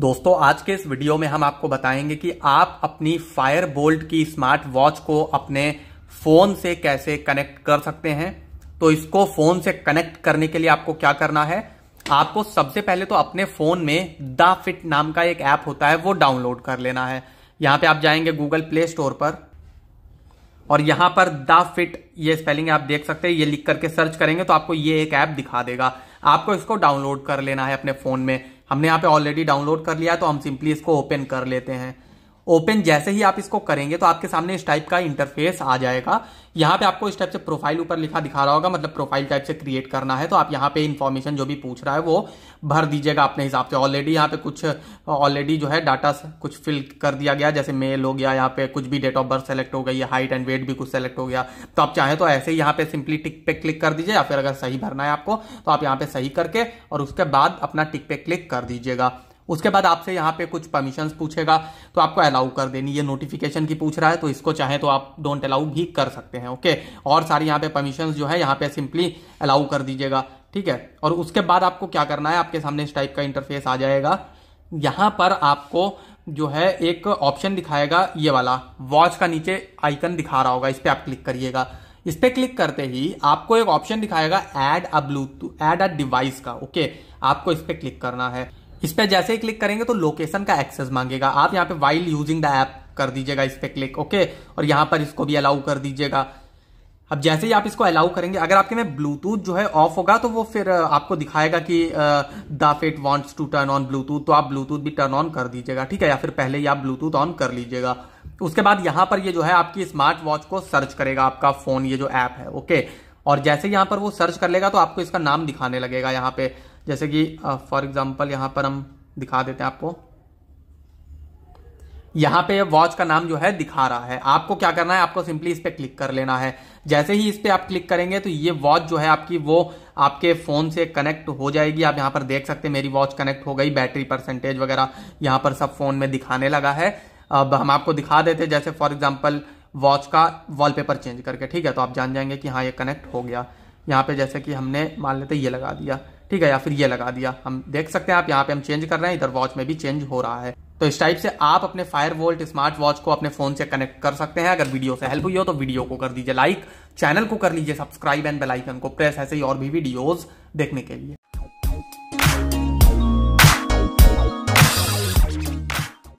दोस्तों आज के इस वीडियो में हम आपको बताएंगे कि आप अपनी फायर बोल्ट की स्मार्ट वॉच को अपने फोन से कैसे कनेक्ट कर सकते हैं तो इसको फोन से कनेक्ट करने के लिए आपको क्या करना है आपको सबसे पहले तो अपने फोन में द फिट नाम का एक ऐप होता है वो डाउनलोड कर लेना है यहां पे आप जाएंगे गूगल प्ले स्टोर पर और यहां पर द फिट ये स्पेलिंग आप देख सकते हैं ये लिख करके सर्च करेंगे तो आपको ये एक ऐप दिखा देगा आपको इसको डाउनलोड कर लेना है अपने फोन में हमने यहाँ पे ऑलरेडी डाउनलोड कर लिया तो हम सिंपली इसको ओपन कर लेते हैं ओपन जैसे ही आप इसको करेंगे तो आपके सामने इस टाइप का इंटरफेस आ जाएगा यहाँ पे आपको इस टाइप से प्रोफाइल ऊपर लिखा दिखा रहा होगा मतलब प्रोफाइल टाइप से क्रिएट करना है तो आप यहाँ पे इन्फॉर्मेशन जो भी पूछ रहा है वो भर दीजिएगा अपने हिसाब से ऑलरेडी यहाँ पे कुछ ऑलरेडी जो है डाटा कुछ फिल कर दिया गया जैसे मेल हो गया यहाँ पे कुछ भी डेट ऑफ बर्थ सेलेक्ट हो गई हाइट एंड वेट भी कुछ सेलेक्ट हो गया तो आप चाहे तो ऐसे ही यहाँ पे सिंपली टिक पे क्लिक कर दीजिए या फिर अगर सही भरना है आपको तो आप यहाँ पे सही करके और उसके बाद अपना टिक पे क्लिक कर दीजिएगा उसके बाद आपसे यहाँ पे कुछ परमिशंस पूछेगा तो आपको अलाउ कर देनी ये नोटिफिकेशन की पूछ रहा है तो इसको चाहे तो आप डोंट अलाउ भी कर सकते हैं ओके और सारी यहाँ पे परमिशन जो है यहाँ पे सिंपली अलाउ कर दीजिएगा ठीक है और उसके बाद आपको क्या करना है आपके सामने इस टाइप का इंटरफेस आ जाएगा यहाँ पर आपको जो है एक ऑप्शन दिखाएगा ये वाला वॉच का नीचे आइकन दिखा रहा होगा इस पर आप क्लिक करिएगा इस पर क्लिक करते ही आपको एक ऑप्शन दिखाएगा add a Bluetooth add a device का ओके आपको इस पर क्लिक करना है इस पर जैसे ही क्लिक करेंगे तो लोकेशन का एक्सेस मांगेगा आप यहाँ पे वाइल यूजिंग द ऐप कर दीजिएगा इस पर क्लिक ओके और यहाँ पर इसको भी अलाउ कर दीजिएगा अब जैसे ही आप इसको अलाउ करेंगे अगर आपके में ब्लूटूथ जो है ऑफ होगा तो वो फिर आपको दिखाएगा कि Da Fit wants to turn on Bluetooth तो आप ब्लूटूथ भी टर्न ऑन कर दीजिएगा ठीक है या फिर पहले ही आप ब्लूटूथ ऑन कर लीजिएगा उसके बाद यहाँ पर ये जो है आपकी स्मार्ट वॉच को सर्च करेगा आपका फोन ये जो ऐप है ओके और जैसे यहाँ पर वो सर्च कर लेगा तो आपको इसका नाम दिखाने लगेगा यहाँ पे जैसे कि फॉर एग्जांपल यहाँ पर हम दिखा देते हैं आपको यहाँ पे वॉच का नाम जो है दिखा रहा है आपको क्या करना है आपको सिंपली इस पर क्लिक कर लेना है जैसे ही इस पर आप क्लिक करेंगे तो ये वॉच जो है आपकी वो आपके फोन से कनेक्ट हो जाएगी आप यहाँ पर देख सकते हैं मेरी वॉच कनेक्ट हो गई बैटरी परसेंटेज वगैरह यहाँ पर सब फोन में दिखाने लगा है अब हम आपको दिखा देते जैसे फॉर एग्जाम्पल वॉच का वॉलपेपर चेंज करके ठीक है तो आप जान जाएंगे कि हाँ ये कनेक्ट हो गया यहाँ पे जैसे कि हमने मान लेते ये लगा दिया ठीक है या फिर ये लगा दिया हम देख सकते हैं आप यहाँ पे हम चेंज कर रहे हैं इधर वॉच में भी चेंज हो रहा है तो इस टाइप से आप अपने फायर वोल्ट स्मार्ट वॉच को अपने फोन से कनेक्ट कर सकते हैं अगर वीडियो से हेल्प हुई हो तो वीडियो को कर दीजिए लाइक चैनल को कर लीजिए सब्सक्राइब एंड बेलाइकन को प्रेस ऐसे ही और भी वीडियोज देखने के लिए